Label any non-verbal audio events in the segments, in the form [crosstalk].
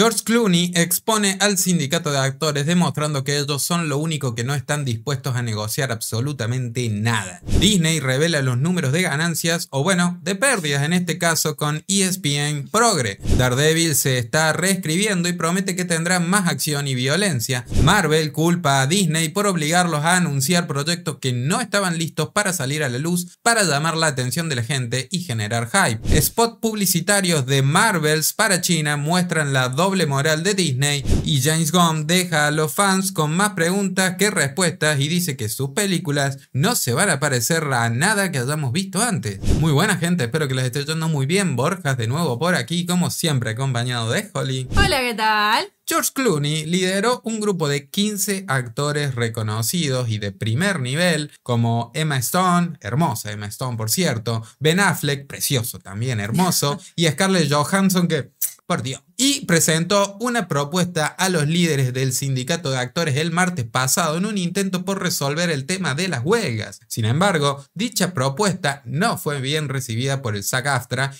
George Clooney expone al sindicato de actores demostrando que ellos son lo único que no están dispuestos a negociar absolutamente nada. Disney revela los números de ganancias, o bueno, de pérdidas en este caso con ESPN Progre. Daredevil se está reescribiendo y promete que tendrá más acción y violencia. Marvel culpa a Disney por obligarlos a anunciar proyectos que no estaban listos para salir a la luz para llamar la atención de la gente y generar hype. Spot publicitarios de Marvels para China muestran la doble doble moral de Disney y James Gunn deja a los fans con más preguntas que respuestas y dice que sus películas no se van a parecer a nada que hayamos visto antes. Muy buena gente, espero que les esté yendo muy bien. Borjas de nuevo por aquí, como siempre acompañado de Holly. Hola, ¿qué tal? George Clooney lideró un grupo de 15 actores reconocidos y de primer nivel, como Emma Stone, hermosa Emma Stone por cierto, Ben Affleck, precioso también, hermoso, y Scarlett Johansson que, por Dios, y presentó una propuesta a los líderes del sindicato de actores el martes pasado en un intento por resolver el tema de las huelgas. Sin embargo, dicha propuesta no fue bien recibida por el sag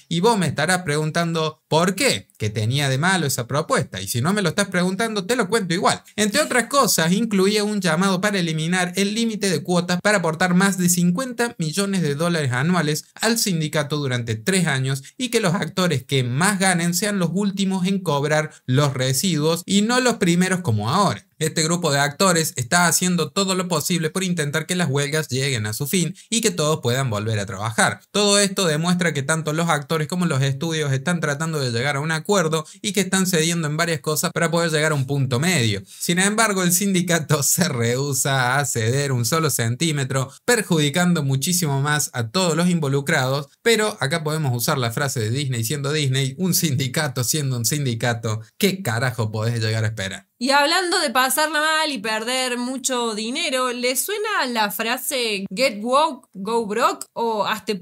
y vos me estarás preguntando por qué, que tenía de malo esa propuesta y si no me lo estás preguntando te lo cuento igual. Entre otras cosas, incluía un llamado para eliminar el límite de cuotas para aportar más de 50 millones de dólares anuales al sindicato durante tres años y que los actores que más ganen sean los últimos en cobrar los residuos y no los primeros como ahora. Este grupo de actores está haciendo todo lo posible por intentar que las huelgas lleguen a su fin y que todos puedan volver a trabajar. Todo esto demuestra que tanto los actores como los estudios están tratando de llegar a un acuerdo y que están cediendo en varias cosas para poder llegar a un punto medio. Sin embargo, el sindicato [laughs] se rehúsa a ceder un solo centímetro, perjudicando muchísimo más a todos los involucrados, pero acá podemos usar la frase de Disney siendo Disney, un sindicato siendo un sindicato, ¿qué carajo podés llegar a esperar? Y hablando de pasarla mal y perder mucho dinero, ¿le suena la frase get woke, go broke o hazte,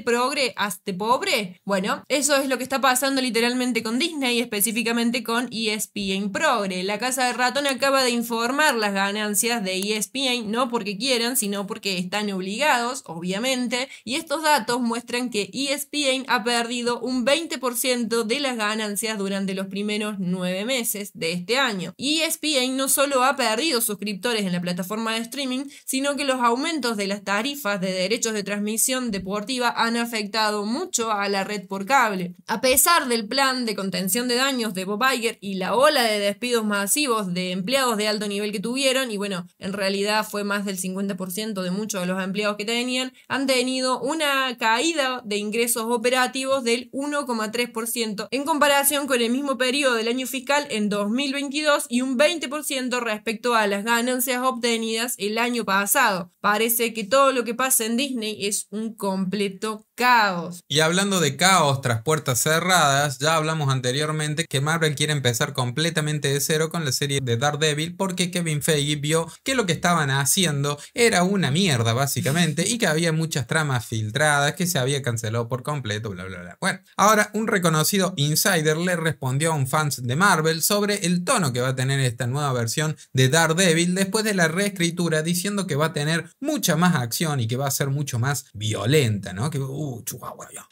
progre, hazte pobre? Bueno, eso es lo que está pasando literalmente con Disney y específicamente con ESPN Progre. La casa de ratón acaba de informar las ganancias de ESPN, no porque quieran, sino porque están obligados, obviamente, y estos datos muestran que ESPN ha perdido un 20% de las ganancias durante los primeros nueve meses de este año. Y ESPN no solo ha perdido suscriptores en la plataforma de streaming, sino que los aumentos de las tarifas de derechos de transmisión deportiva han afectado mucho a la red por cable. A pesar del plan de contención de daños de Bob Iger y la ola de despidos masivos de empleados de alto nivel que tuvieron, y bueno, en realidad fue más del 50% de muchos de los empleados que tenían, han tenido una caída de ingresos operativos del 1,3% en comparación con el mismo periodo del año fiscal en 2022 y un 20% respecto a las ganancias obtenidas el año pasado. Parece que todo lo que pasa en Disney es un completo caos. Y hablando de caos tras puertas cerradas, ya hablamos anteriormente que Marvel quiere empezar completamente de cero con la serie de Daredevil porque Kevin Feige vio que lo que estaban haciendo era una mierda básicamente y que había muchas tramas filtradas que se había cancelado por completo, bla bla bla. Bueno, ahora un reconocido insider le respondió a un fans de Marvel sobre el tono que va a tener esta nueva versión de Daredevil después de la reescritura diciendo que va a tener mucha más acción y que va a ser mucho más violenta, ¿no? Que Uh,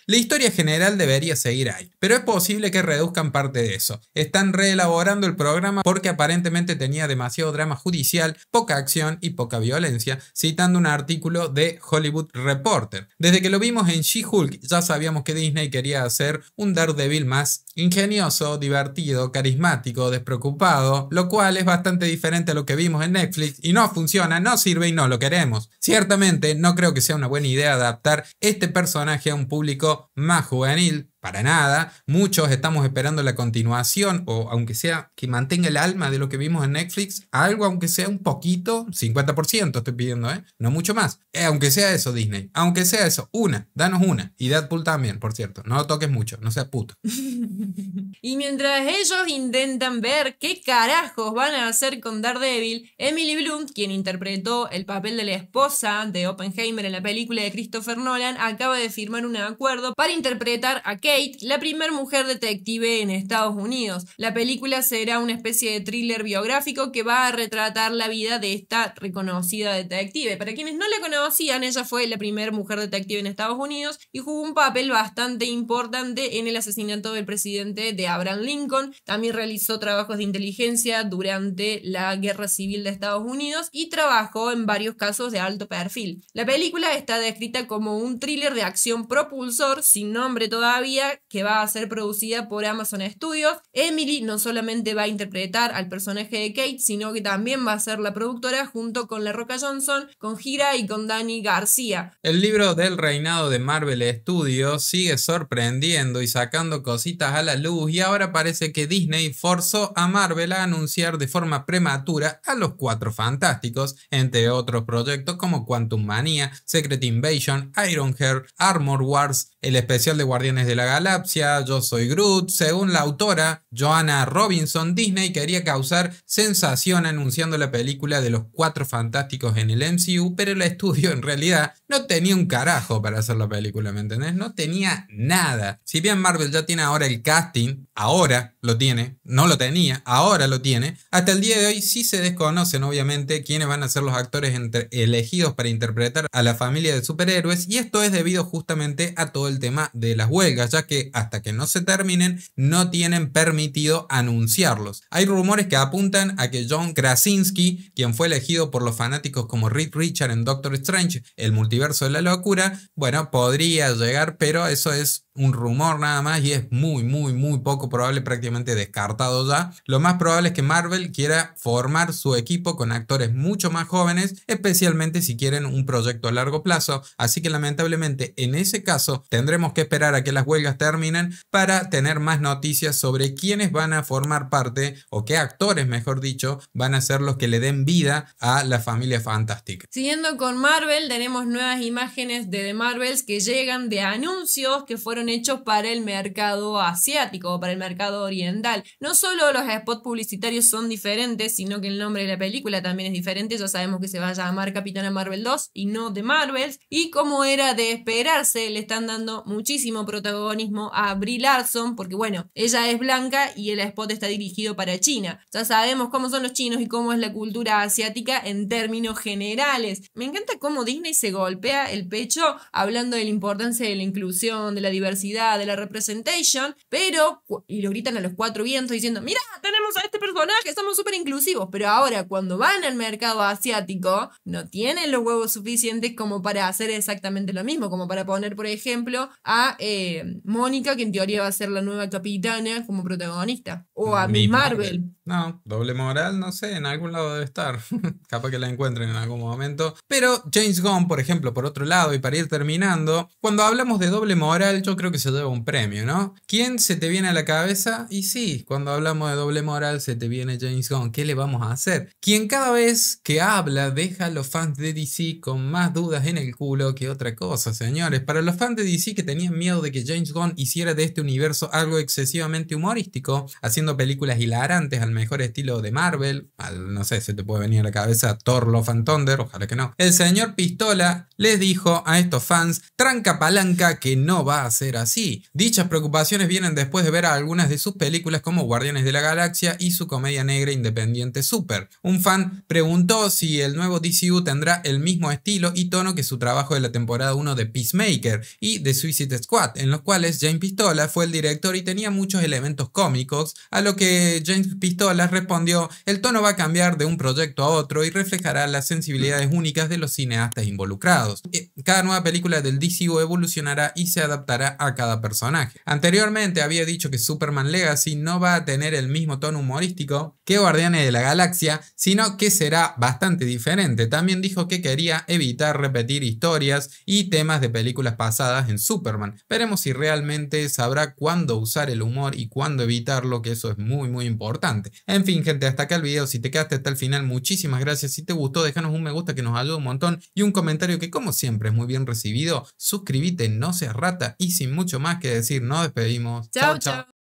La historia general debería seguir ahí, pero es posible que reduzcan parte de eso. Están reelaborando el programa porque aparentemente tenía demasiado drama judicial, poca acción y poca violencia, citando un artículo de Hollywood Reporter. Desde que lo vimos en She-Hulk, ya sabíamos que Disney quería hacer un Daredevil más ingenioso, divertido, carismático, despreocupado, lo cual es bastante diferente a lo que vimos en Netflix y no funciona, no sirve y no lo queremos. Ciertamente, no creo que sea una buena idea adaptar este personaje a un público más juvenil, para nada. Muchos estamos esperando la continuación o aunque sea que mantenga el alma de lo que vimos en Netflix, algo aunque sea un poquito, 50% estoy pidiendo, ¿eh? No mucho más. Eh, aunque sea eso, Disney. Aunque sea eso, una, danos una. Y Deadpool también, por cierto. No lo toques mucho, no seas puto. [laughs] y mientras ellos intentan ver qué carajos van a hacer con Daredevil, Emily Blunt, quien interpretó el papel de la esposa de Oppenheimer en la película de Christopher Nolan, acaba de firmar un acuerdo para interpretar a la primer mujer detective en Estados Unidos. La película será una especie de thriller biográfico que va a retratar la vida de esta reconocida detective. Para quienes no la conocían, ella fue la primer mujer detective en Estados Unidos y jugó un papel bastante importante en el asesinato del presidente de Abraham Lincoln. También realizó trabajos de inteligencia durante la Guerra Civil de Estados Unidos y trabajó en varios casos de alto perfil. La película está descrita como un thriller de acción propulsor sin nombre todavía que va a ser producida por Amazon Studios. Emily no solamente va a interpretar al personaje de Kate, sino que también va a ser la productora junto con La Roca Johnson, con Gira y con Danny García. El libro del reinado de Marvel Studios sigue sorprendiendo y sacando cositas a la luz y ahora parece que Disney forzó a Marvel a anunciar de forma prematura a los cuatro fantásticos, entre otros proyectos como Quantum Manía, Secret Invasion, Iron Hair, Armor Wars, el especial de Guardianes de la galaxia, Yo soy Groot. Según la autora Joanna Robinson, Disney quería causar sensación anunciando la película de los cuatro fantásticos en el MCU, pero el estudio en realidad no tenía un carajo para hacer la película, ¿me entendés? No tenía nada. Si bien Marvel ya tiene ahora el casting, ahora lo tiene, no lo tenía, ahora lo tiene, hasta el día de hoy sí se desconocen obviamente quiénes van a ser los actores elegidos para interpretar a la familia de superhéroes y esto es debido justamente a todo el tema de las huelgas, ya que hasta que no se terminen no tienen permitido anunciarlos. Hay rumores que apuntan a que John Krasinski, quien fue elegido por los fanáticos como Rick Richard en Doctor Strange, el multiverso de la locura, bueno, podría llegar, pero eso es un rumor nada más y es muy, muy, muy poco probable, prácticamente descartado ya. Lo más probable es que Marvel quiera formar su equipo con actores mucho más jóvenes, especialmente si quieren un proyecto a largo plazo. Así que lamentablemente en ese caso tendremos que esperar a que las huelgas terminen para tener más noticias sobre quiénes van a formar parte o qué actores, mejor dicho, van a ser los que le den vida a la familia fantástica. Siguiendo con Marvel, tenemos nuevas imágenes de The Marvels que llegan de anuncios que fueron hechos para el mercado asiático o para el mercado oriental. No solo los spots publicitarios son diferentes, sino que el nombre de la película también es diferente. Ya sabemos que se va a llamar Capitana Marvel 2 y no The Marvels. Y como era de esperarse, le están dando muchísimo protagonismo a Brie Larson, porque bueno, ella es blanca y el spot está dirigido para China. Ya sabemos cómo son los chinos y cómo es la cultura asiática en términos generales. Me encanta cómo Disney se golpea el pecho hablando de la importancia de la inclusión, de la diversidad de la representation, pero, y lo gritan a los cuatro vientos diciendo, mira, tenemos a este personaje, somos súper inclusivos, pero ahora cuando van al mercado asiático, no tienen los huevos suficientes como para hacer exactamente lo mismo, como para poner, por ejemplo, a eh, Mónica, que en teoría va a ser la nueva capitana, como protagonista. O a mi Marvel. No, doble moral, no sé, en algún lado debe estar. [laughs] Capaz que la encuentren en algún momento. Pero James Gunn, por ejemplo, por otro lado, y para ir terminando, cuando hablamos de doble moral, yo creo que se debe un premio, ¿no? ¿Quién se te viene a la cabeza? Y sí, cuando hablamos de doble moral, se te viene James Gunn. ¿Qué le vamos a hacer? Quien cada vez que habla deja a los fans de DC con más dudas en el culo que otra cosa, señores. Para los fans de DC que tenían miedo de que James Gunn hiciera de este universo algo excesivamente humorístico, haciendo películas hilarantes al mejor estilo de Marvel, no sé, se te puede venir a la cabeza Thor Love and Thunder, ojalá que no. El señor Pistola les dijo a estos fans, tranca palanca que no va a ser así. Dichas preocupaciones vienen después de ver algunas de sus películas como Guardianes de la Galaxia y su comedia negra independiente Super. Un fan preguntó si el nuevo DCU tendrá el mismo estilo y tono que su trabajo de la temporada 1 de Peacemaker y de Suicide Squad, en los cuales Jane Pistola fue el director y tenía muchos elementos cómicos, a lo que James Pistolas respondió, el tono va a cambiar de un proyecto a otro y reflejará las sensibilidades mm. únicas de los cineastas involucrados. Eh, cada nueva película del DCU evolucionará y se adaptará a cada personaje. Anteriormente había dicho que Superman Legacy no va a tener el mismo tono humorístico que Guardianes de la Galaxia, sino que será bastante diferente. También dijo que quería evitar repetir historias y temas de películas pasadas en Superman. Veremos si realmente sabrá cuándo usar el humor y cuándo evitar lo que es eso es muy, muy importante. En fin, gente, hasta acá el video. Si te quedaste hasta el final, muchísimas gracias. Si te gustó, déjanos un me gusta que nos ayuda un montón y un comentario que, como siempre, es muy bien recibido. Suscríbete, no seas rata y sin mucho más que decir, nos despedimos. Chao, chao.